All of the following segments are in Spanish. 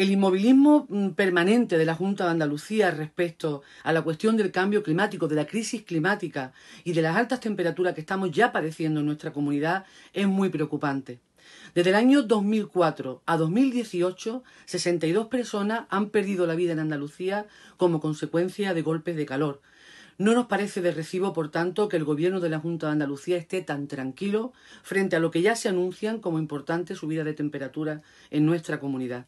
El inmovilismo mm, permanente de la Junta de Andalucía respecto a la cuestión del cambio climático, de la crisis climática y de las altas temperaturas que estamos ya padeciendo en nuestra comunidad es muy preocupante. Desde el año 2004 a 2018, 62 personas han perdido la vida en Andalucía como consecuencia de golpes de calor. No nos parece de recibo, por tanto, que el Gobierno de la Junta de Andalucía esté tan tranquilo frente a lo que ya se anuncian como importante subida de temperatura en nuestra comunidad.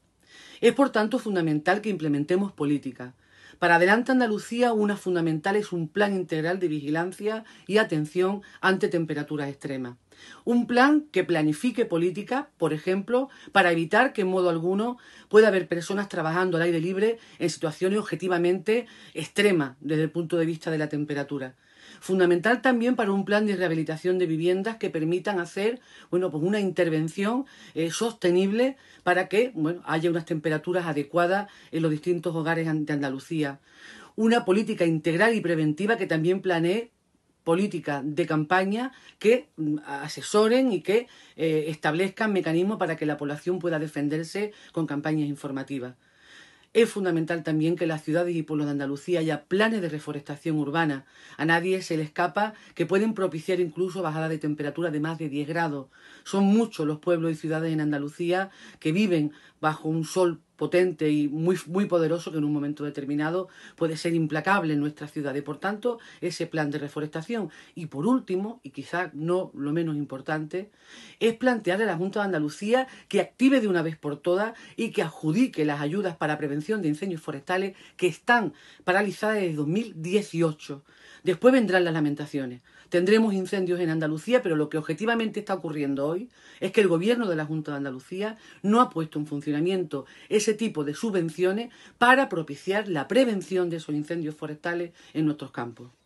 Es por tanto fundamental que implementemos políticas. Para Adelante Andalucía, una fundamental es un plan integral de vigilancia y atención ante temperaturas extremas. Un plan que planifique política, por ejemplo, para evitar que en modo alguno pueda haber personas trabajando al aire libre en situaciones objetivamente extremas desde el punto de vista de la temperatura. Fundamental también para un plan de rehabilitación de viviendas que permitan hacer bueno, pues una intervención eh, sostenible para que haya unas temperaturas adecuadas en los distintos hogares de Andalucía una política integral y preventiva que también planee política de campaña que mm, asesoren y que eh, establezcan mecanismos para que la población pueda defenderse con campañas informativas. Es fundamental también que las ciudades y pueblos de Andalucía haya planes de reforestación urbana. A nadie se le escapa que pueden propiciar incluso bajada de temperatura de más de 10 grados. Son muchos los pueblos y ciudades en Andalucía que viven bajo un sol potente y muy, muy poderoso que en un momento determinado puede ser implacable en nuestra ciudad. Y por tanto, ese plan de reforestación. Y por último, y quizá no lo menos importante, es plantearle a la Junta de Andalucía que active de una vez por todas y que adjudique las ayudas para prevención de incendios forestales que están paralizadas desde 2018. Después vendrán las lamentaciones. Tendremos incendios en Andalucía, pero lo que objetivamente está ocurriendo hoy es que el gobierno de la Junta de Andalucía no ha puesto en funcionamiento ese tipo de subvenciones para propiciar la prevención de esos incendios forestales en nuestros campos.